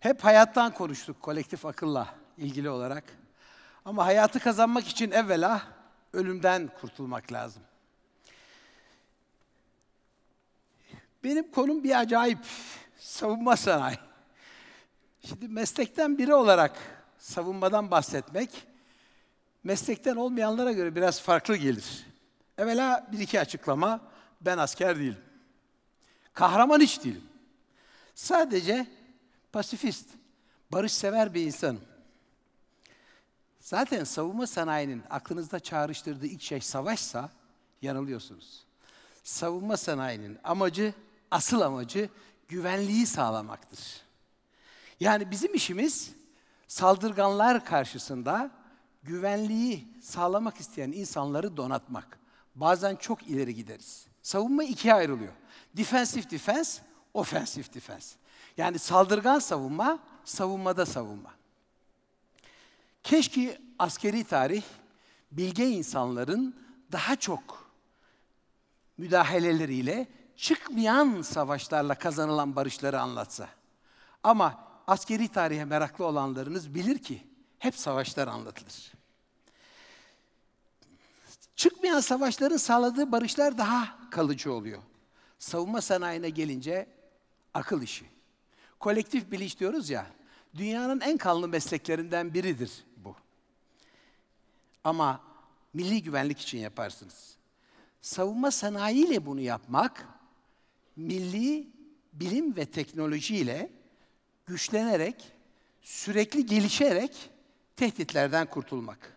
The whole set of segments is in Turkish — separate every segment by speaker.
Speaker 1: Hep hayattan konuştuk kolektif akılla ilgili olarak. Ama hayatı kazanmak için evvela ölümden kurtulmak lazım. Benim konum bir acayip savunma sanayi. Şimdi meslekten biri olarak savunmadan bahsetmek meslekten olmayanlara göre biraz farklı gelir. Evvela bir iki açıklama. Ben asker değilim. Kahraman hiç değilim. Sadece pasifist, barışsever bir insanım. Zaten savunma sanayinin aklınızda çağrıştırdığı ilk şey savaşsa yanılıyorsunuz. Savunma sanayinin amacı, asıl amacı güvenliği sağlamaktır. Yani bizim işimiz saldırganlar karşısında güvenliği sağlamak isteyen insanları donatmak. Bazen çok ileri gideriz. Savunma ikiye ayrılıyor. Defensive defense, offensive defense. Yani saldırgan savunma, savunmada savunma. Keşke askeri tarih bilge insanların daha çok müdahaleleriyle çıkmayan savaşlarla kazanılan barışları anlatsa. Ama askeri tarihe meraklı olanlarınız bilir ki hep savaşlar anlatılır. Çıkmayan savaşların sağladığı barışlar daha kalıcı oluyor. Savunma sanayine gelince akıl işi kolektif bilinç diyoruz ya, dünyanın en kanlı mesleklerinden biridir bu. Ama milli güvenlik için yaparsınız. Savunma sanayiyle bunu yapmak, milli bilim ve teknolojiyle güçlenerek, sürekli gelişerek tehditlerden kurtulmak.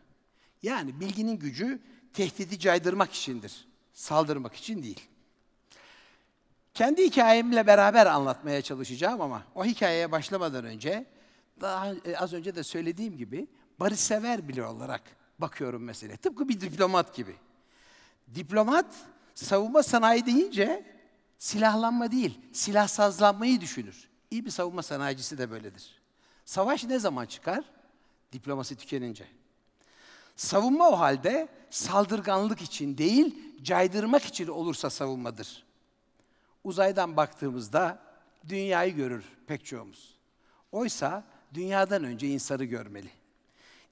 Speaker 1: Yani bilginin gücü tehdidi caydırmak içindir, saldırmak için değil. Kendi hikayemle beraber anlatmaya çalışacağım ama o hikayeye başlamadan önce daha e, az önce de söylediğim gibi barışsever biri olarak bakıyorum mesele. Tıpkı bir diplomat gibi. Diplomat savunma sanayi deyince silahlanma değil, silahsızlanmayı düşünür. İyi bir savunma sanayicisi de böyledir. Savaş ne zaman çıkar? Diplomasi tükenince. Savunma o halde saldırganlık için değil, caydırmak için olursa savunmadır uzaydan baktığımızda dünyayı görür pek çoğumuz. Oysa dünyadan önce insanı görmeli.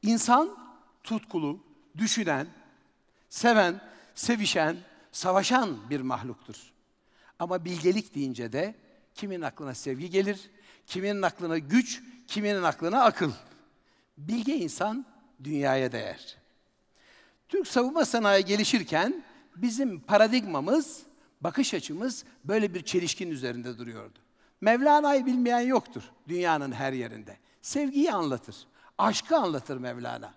Speaker 1: İnsan tutkulu, düşünen, seven, sevişen, savaşan bir mahluktur. Ama bilgelik deyince de kimin aklına sevgi gelir, kiminin aklına güç, kiminin aklına akıl. Bilge insan dünyaya değer. Türk savunma sanayi gelişirken bizim paradigmamız bakış açımız böyle bir çelişkin üzerinde duruyordu. Mevlana'yı bilmeyen yoktur dünyanın her yerinde. Sevgiyi anlatır, aşkı anlatır Mevlana.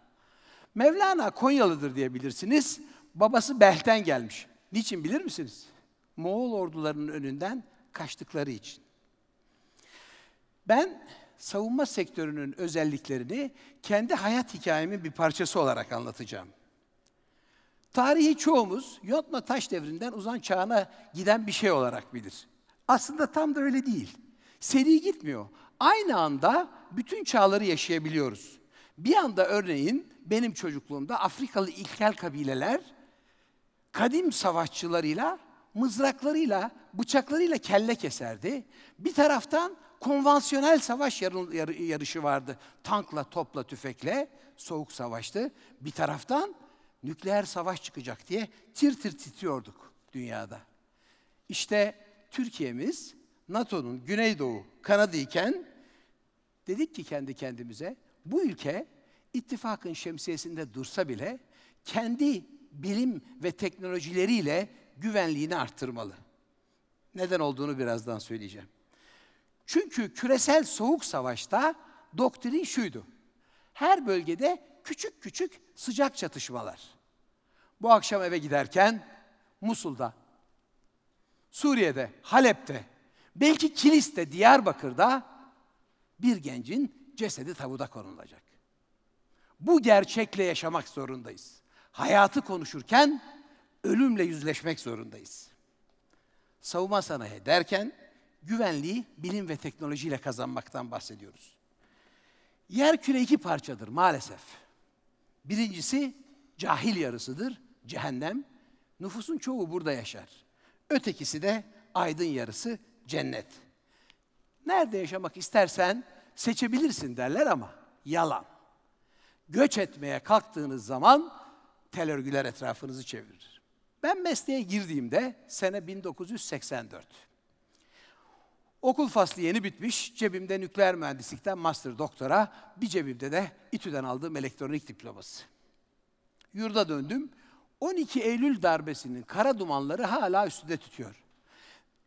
Speaker 1: Mevlana Konyalıdır diyebilirsiniz. Babası Belh'ten gelmiş. Niçin bilir misiniz? Moğol ordularının önünden kaçtıkları için. Ben savunma sektörünün özelliklerini kendi hayat hikayemin bir parçası olarak anlatacağım. Tarihi çoğumuz Yontma Taş Devri'nden uzan çağına giden bir şey olarak bilir. Aslında tam da öyle değil. Seri gitmiyor. Aynı anda bütün çağları yaşayabiliyoruz. Bir anda örneğin benim çocukluğumda Afrikalı ilkel kabileler kadim savaşçılarıyla, mızraklarıyla, bıçaklarıyla kelle keserdi. Bir taraftan konvansiyonel savaş yarışı vardı. Tankla, topla, tüfekle soğuk savaştı. Bir taraftan nükleer savaş çıkacak diye tir tir titriyorduk dünyada. İşte Türkiye'miz NATO'nun Güneydoğu kanadı iken dedik ki kendi kendimize bu ülke ittifakın şemsiyesinde dursa bile kendi bilim ve teknolojileriyle güvenliğini arttırmalı. Neden olduğunu birazdan söyleyeceğim. Çünkü küresel soğuk savaşta doktrin şuydu. Her bölgede küçük küçük sıcak çatışmalar. Bu akşam eve giderken Musul'da, Suriye'de, Halep'te, belki Kilis'te, Diyarbakır'da bir gencin cesedi tabuda konulacak. Bu gerçekle yaşamak zorundayız. Hayatı konuşurken ölümle yüzleşmek zorundayız. Savunma sanayi derken güvenliği bilim ve teknolojiyle kazanmaktan bahsediyoruz. Yer küre iki parçadır maalesef. Birincisi cahil yarısıdır, cehennem. Nüfusun çoğu burada yaşar. Ötekisi de aydın yarısı, cennet. Nerede yaşamak istersen seçebilirsin derler ama yalan. Göç etmeye kalktığınız zaman tel örgüler etrafınızı çevirir. Ben mesleğe girdiğimde sene 1984. Okul faslı yeni bitmiş. Cebimde nükleer mühendislikten master doktora, bir cebimde de İTÜ'den aldığım elektronik diploması. Yurda döndüm. 12 Eylül darbesinin kara dumanları hala üstünde tütüyor.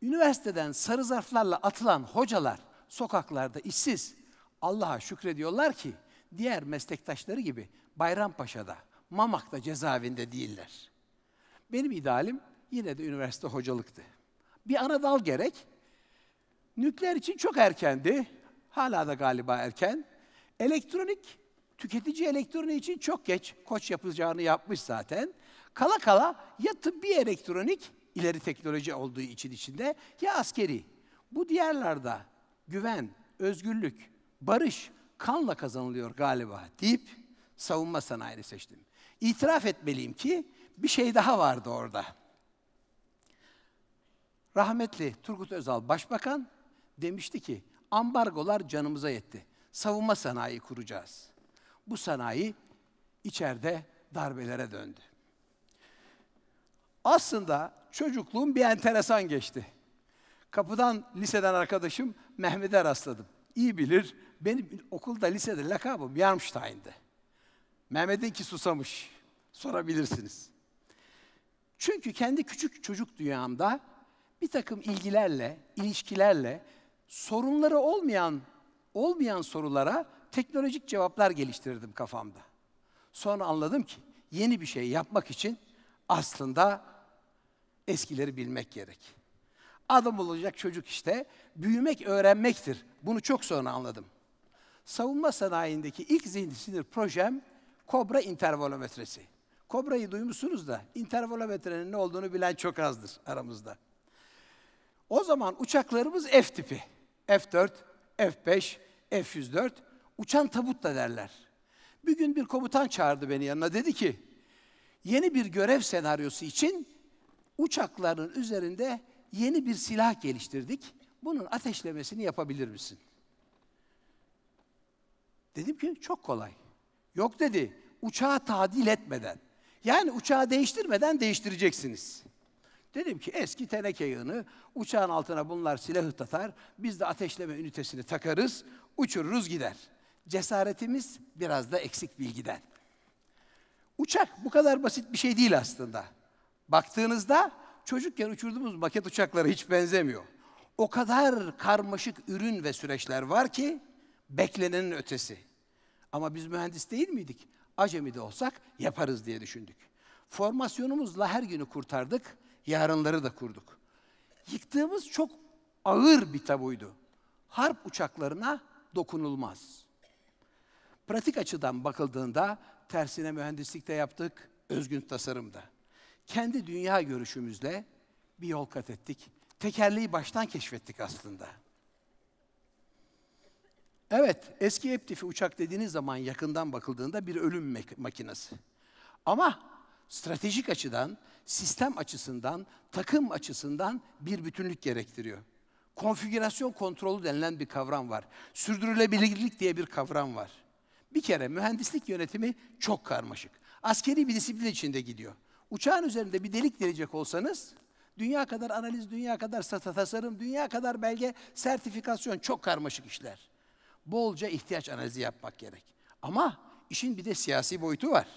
Speaker 1: Üniversiteden sarı zarflarla atılan hocalar sokaklarda işsiz. Allah'a şükrediyorlar ki diğer meslektaşları gibi Bayrampaşa'da, Mamak'ta cezaevinde değiller. Benim idealim yine de üniversite hocalıktı. Bir ana dal gerek, Nükleer için çok erkendi. Hala da galiba erken. Elektronik, tüketici elektronik için çok geç. Koç yapacağını yapmış zaten. Kala kala ya tıbbi elektronik, ileri teknoloji olduğu için içinde, ya askeri. Bu diğerlerde güven, özgürlük, barış kanla kazanılıyor galiba deyip savunma sanayini seçtim. İtiraf etmeliyim ki bir şey daha vardı orada. Rahmetli Turgut Özal Başbakan demişti ki ambargolar canımıza yetti. Savunma sanayi kuracağız. Bu sanayi içeride darbelere döndü. Aslında çocukluğum bir enteresan geçti. Kapıdan liseden arkadaşım Mehmet'e rastladım. İyi bilir, benim okulda lisede lakabım Mehmet'in ki susamış, sorabilirsiniz. Çünkü kendi küçük çocuk dünyamda bir takım ilgilerle, ilişkilerle sorunları olmayan olmayan sorulara teknolojik cevaplar geliştirdim kafamda. Sonra anladım ki yeni bir şey yapmak için aslında eskileri bilmek gerek. Adam olacak çocuk işte büyümek öğrenmektir. Bunu çok sonra anladım. Savunma sanayindeki ilk zihin sinir projem kobra intervalometresi. Kobra'yı duymuşsunuz da intervalometrenin ne olduğunu bilen çok azdır aramızda. O zaman uçaklarımız F tipi. F4, F5, F104 uçan tabut da derler. Bir gün bir komutan çağırdı beni yanına dedi ki yeni bir görev senaryosu için uçakların üzerinde yeni bir silah geliştirdik. Bunun ateşlemesini yapabilir misin? Dedim ki çok kolay. Yok dedi uçağı tadil etmeden yani uçağı değiştirmeden değiştireceksiniz. Dedim ki eski teneke yığını uçağın altına bunlar silahı tatar. Biz de ateşleme ünitesini takarız, uçururuz gider. Cesaretimiz biraz da eksik bilgiden. Uçak bu kadar basit bir şey değil aslında. Baktığınızda çocukken uçurduğumuz maket uçaklara hiç benzemiyor. O kadar karmaşık ürün ve süreçler var ki beklenenin ötesi. Ama biz mühendis değil miydik? Acemi de olsak yaparız diye düşündük. Formasyonumuzla her günü kurtardık yarınları da kurduk. Yıktığımız çok ağır bir tabuydu. Harp uçaklarına dokunulmaz. Pratik açıdan bakıldığında tersine mühendislikte yaptık, özgün tasarımda. Kendi dünya görüşümüzle bir yol kat ettik. Tekerleği baştan keşfettik aslında. Evet, eski Eptif'i uçak dediğiniz zaman yakından bakıldığında bir ölüm makinesi. Ama stratejik açıdan, sistem açısından, takım açısından bir bütünlük gerektiriyor. Konfigürasyon kontrolü denilen bir kavram var. Sürdürülebilirlik diye bir kavram var. Bir kere mühendislik yönetimi çok karmaşık. Askeri bir disiplin içinde gidiyor. Uçağın üzerinde bir delik delecek olsanız, dünya kadar analiz, dünya kadar sata tasarım, dünya kadar belge, sertifikasyon çok karmaşık işler. Bolca ihtiyaç analizi yapmak gerek. Ama işin bir de siyasi boyutu var.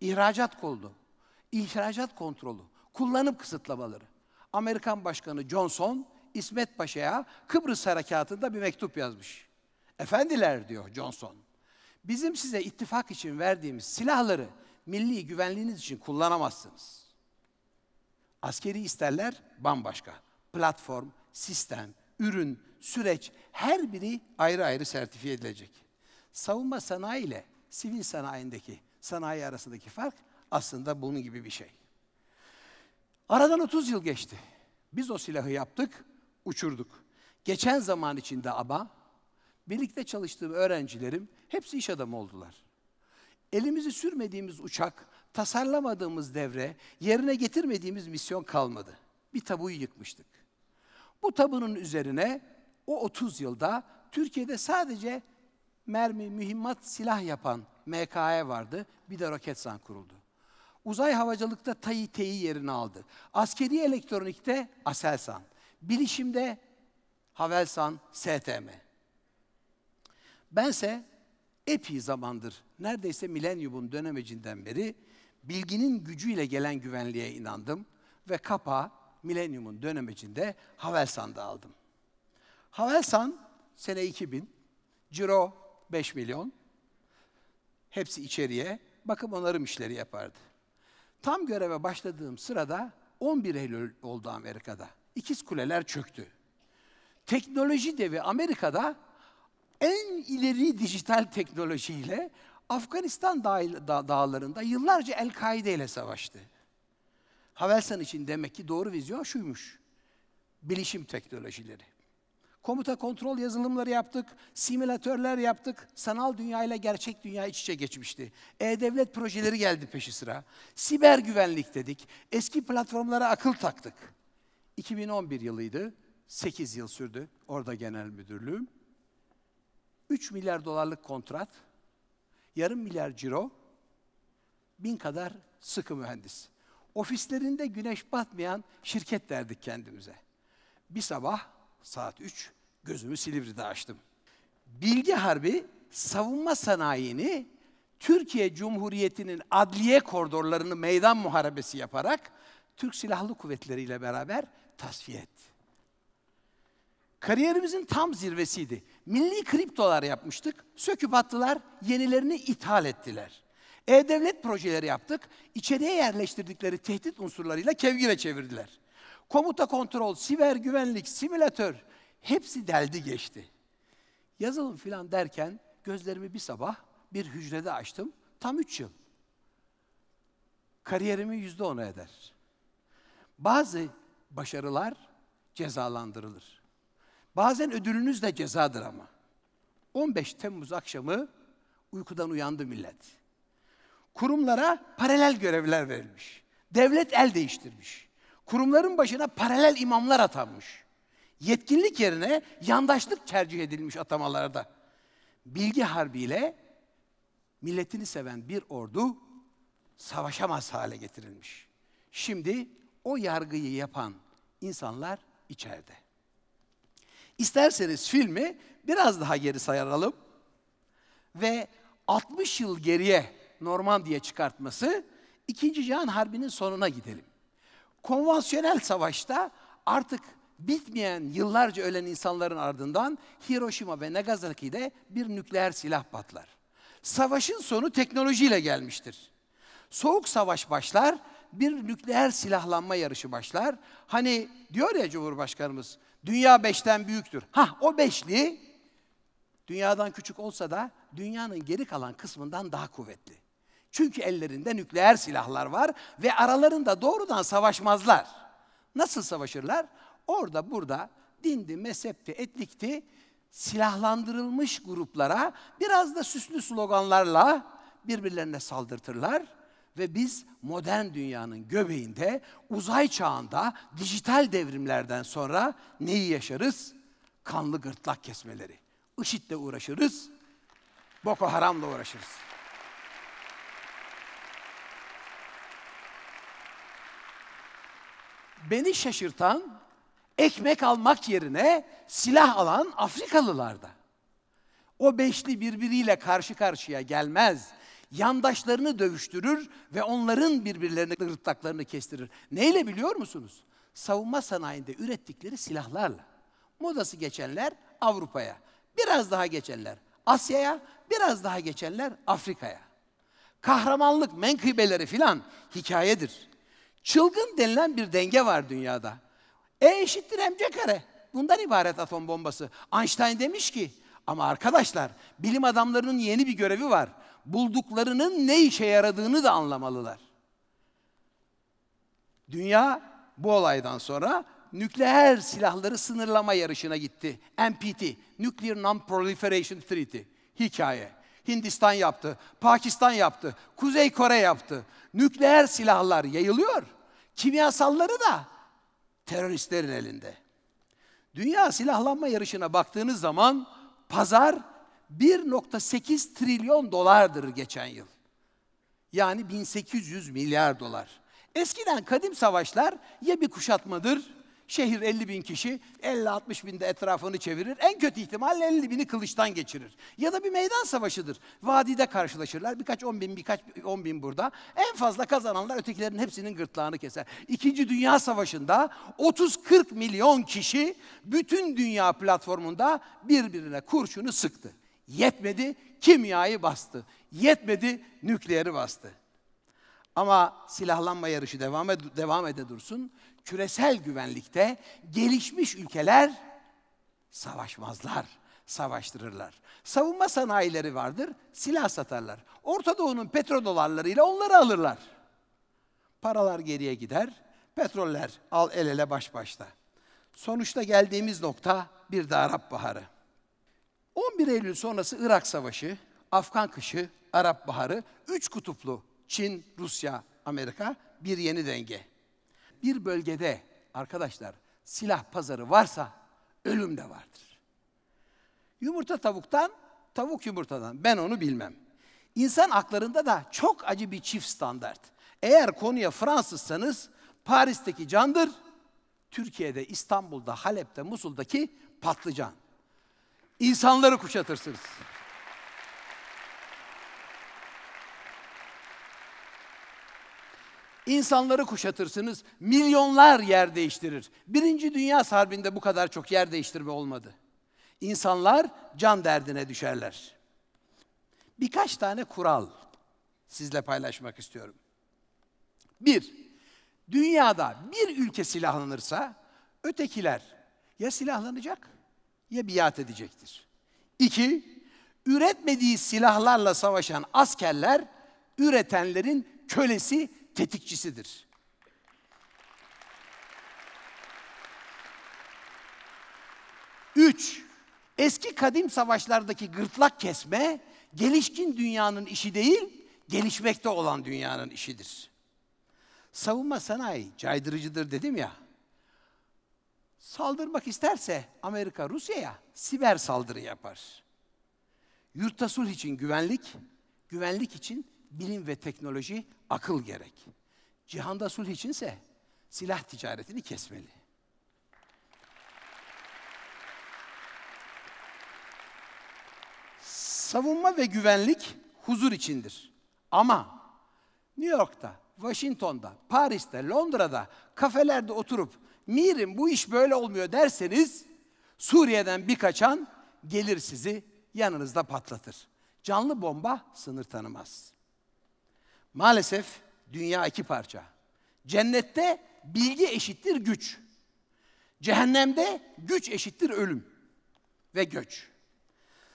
Speaker 1: İhracat kolu, İhracat kontrolü. Kullanım kısıtlamaları. Amerikan Başkanı Johnson, İsmet Paşa'ya Kıbrıs Harekatı'nda bir mektup yazmış. Efendiler diyor Johnson, bizim size ittifak için verdiğimiz silahları milli güvenliğiniz için kullanamazsınız. Askeri isterler bambaşka. Platform, sistem, ürün, süreç her biri ayrı ayrı sertifiye edilecek. Savunma sanayi ile sivil sanayindeki sanayi arasındaki fark aslında bunun gibi bir şey. Aradan 30 yıl geçti. Biz o silahı yaptık, uçurduk. Geçen zaman içinde aba, birlikte çalıştığım öğrencilerim hepsi iş adamı oldular. Elimizi sürmediğimiz uçak, tasarlamadığımız devre, yerine getirmediğimiz misyon kalmadı. Bir tabuyu yıkmıştık. Bu tabunun üzerine o 30 yılda Türkiye'de sadece mermi, mühimmat, silah yapan MKE vardı. Bir de Roketsan kuruldu. Uzay havacılıkta Tai TAİTE'yi yerini aldı. Askeri elektronikte ASELSAN. Bilişimde Havelsan, STM. Bense epi zamandır, neredeyse milenyumun dönemecinden beri bilginin gücüyle gelen güvenliğe inandım ve kapa milenyumun dönemecinde Havelsan'da aldım. Havelsan sene 2000, ciro 5 milyon, Hepsi içeriye bakım onarım işleri yapardı. Tam göreve başladığım sırada 11 Eylül oldu Amerika'da. İkiz kuleler çöktü. Teknoloji devi Amerika'da en ileri dijital teknolojiyle Afganistan dağlarında yıllarca El-Kaide ile savaştı. Havelsan için demek ki doğru vizyon şuymuş. Bilişim teknolojileri komuta kontrol yazılımları yaptık, simülatörler yaptık. Sanal dünya ile gerçek dünya iç içe geçmişti. E-devlet projeleri geldi peşi sıra. Siber güvenlik dedik. Eski platformlara akıl taktık. 2011 yılıydı. 8 yıl sürdü orada genel müdürlüğüm. 3 milyar dolarlık kontrat, yarım milyar ciro, bin kadar sıkı mühendis. Ofislerinde güneş batmayan şirket derdik kendimize. Bir sabah saat 3 Gözümü Silivri'de açtım. Bilgi Harbi savunma sanayini Türkiye Cumhuriyeti'nin adliye koridorlarını meydan muharebesi yaparak Türk Silahlı Kuvvetleri ile beraber tasfiye etti. Kariyerimizin tam zirvesiydi. Milli kriptolar yapmıştık, söküp attılar, yenilerini ithal ettiler. E-Devlet projeleri yaptık, içeriye yerleştirdikleri tehdit unsurlarıyla kevgire çevirdiler. Komuta kontrol, siber güvenlik, simülatör, Hepsi deldi geçti. Yazalım filan derken gözlerimi bir sabah bir hücrede açtım. Tam üç yıl. Kariyerimi yüzde ona eder. Bazı başarılar cezalandırılır. Bazen ödülünüz de cezadır ama. 15 Temmuz akşamı uykudan uyandı millet. Kurumlara paralel görevler verilmiş. Devlet el değiştirmiş. Kurumların başına paralel imamlar atanmış. Yetkinlik yerine yandaşlık tercih edilmiş atamalarda. Bilgi harbiyle milletini seven bir ordu savaşamaz hale getirilmiş. Şimdi o yargıyı yapan insanlar içeride. İsterseniz filmi biraz daha geri sayaralım ve 60 yıl geriye Norman diye çıkartması İkinci Cihan Harbi'nin sonuna gidelim. Konvansiyonel savaşta artık bitmeyen yıllarca ölen insanların ardından Hiroşima ve Nagasaki'de bir nükleer silah patlar. Savaşın sonu teknolojiyle gelmiştir. Soğuk savaş başlar, bir nükleer silahlanma yarışı başlar. Hani diyor ya Cumhurbaşkanımız, dünya beşten büyüktür. Ha o beşli dünyadan küçük olsa da dünyanın geri kalan kısmından daha kuvvetli. Çünkü ellerinde nükleer silahlar var ve aralarında doğrudan savaşmazlar. Nasıl savaşırlar? orada burada dindi, mezhepti, etlikti silahlandırılmış gruplara biraz da süslü sloganlarla birbirlerine saldırtırlar ve biz modern dünyanın göbeğinde uzay çağında dijital devrimlerden sonra neyi yaşarız? Kanlı gırtlak kesmeleri. IŞİD'le uğraşırız, Boko Haram'la uğraşırız. Beni şaşırtan ekmek almak yerine silah alan Afrikalılarda. O beşli birbiriyle karşı karşıya gelmez. Yandaşlarını dövüştürür ve onların birbirlerine gırtlaklarını kestirir. Neyle biliyor musunuz? Savunma sanayinde ürettikleri silahlarla. Modası geçenler Avrupa'ya, biraz daha geçenler Asya'ya, biraz daha geçenler Afrika'ya. Kahramanlık menkıbeleri filan hikayedir. Çılgın denilen bir denge var dünyada. E eşittir mc kare. Bundan ibaret atom bombası. Einstein demiş ki ama arkadaşlar bilim adamlarının yeni bir görevi var. Bulduklarının ne işe yaradığını da anlamalılar. Dünya bu olaydan sonra nükleer silahları sınırlama yarışına gitti. NPT, Nuclear Non-Proliferation Treaty. Hikaye. Hindistan yaptı, Pakistan yaptı, Kuzey Kore yaptı. Nükleer silahlar yayılıyor. Kimyasalları da teröristlerin elinde. Dünya silahlanma yarışına baktığınız zaman pazar 1.8 trilyon dolardır geçen yıl. Yani 1800 milyar dolar. Eskiden kadim savaşlar ya bir kuşatmadır Şehir 50 bin kişi 50-60 binde etrafını çevirir. En kötü ihtimalle 50 bini kılıçtan geçirir. Ya da bir meydan savaşıdır. Vadide karşılaşırlar. Birkaç 10 bin, birkaç 10 bin burada. En fazla kazananlar ötekilerin hepsinin gırtlağını keser. İkinci Dünya Savaşı'nda 30-40 milyon kişi bütün dünya platformunda birbirine kurşunu sıktı. Yetmedi kimyayı bastı. Yetmedi nükleeri bastı. Ama silahlanma yarışı devam, ed- devam ede dursun küresel güvenlikte gelişmiş ülkeler savaşmazlar, savaştırırlar. Savunma sanayileri vardır, silah satarlar. Orta Doğu'nun petrodolarlarıyla onları alırlar. Paralar geriye gider, petroller al el ele baş başta. Sonuçta geldiğimiz nokta bir de Arap Baharı. 11 Eylül sonrası Irak Savaşı, Afgan kışı, Arap Baharı, üç kutuplu Çin, Rusya, Amerika bir yeni denge bir bölgede arkadaşlar silah pazarı varsa ölüm de vardır. Yumurta tavuktan, tavuk yumurtadan ben onu bilmem. İnsan haklarında da çok acı bir çift standart. Eğer konuya Fransızsanız Paris'teki candır, Türkiye'de, İstanbul'da, Halep'te, Musul'daki patlıcan. İnsanları kuşatırsınız. İnsanları kuşatırsınız, milyonlar yer değiştirir. Birinci Dünya Harbi'nde bu kadar çok yer değiştirme olmadı. İnsanlar can derdine düşerler. Birkaç tane kural sizle paylaşmak istiyorum. Bir, dünyada bir ülke silahlanırsa ötekiler ya silahlanacak ya biat edecektir. İki, üretmediği silahlarla savaşan askerler üretenlerin kölesi tetikçisidir. Üç, eski kadim savaşlardaki gırtlak kesme, gelişkin dünyanın işi değil, gelişmekte olan dünyanın işidir. Savunma sanayi caydırıcıdır dedim ya. Saldırmak isterse Amerika Rusya'ya siber saldırı yapar. Yurtta sulh için güvenlik, güvenlik için bilim ve teknoloji, akıl gerek. Cihanda sulh içinse silah ticaretini kesmeli. Savunma ve güvenlik huzur içindir. Ama New York'ta, Washington'da, Paris'te, Londra'da kafelerde oturup mirim bu iş böyle olmuyor derseniz Suriye'den bir kaçan gelir sizi yanınızda patlatır. Canlı bomba sınır tanımaz. Maalesef dünya iki parça. Cennette bilgi eşittir güç. Cehennemde güç eşittir ölüm ve göç.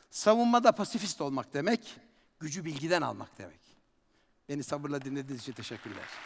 Speaker 1: Savunmada pasifist olmak demek, gücü bilgiden almak demek. Beni sabırla dinlediğiniz için teşekkürler.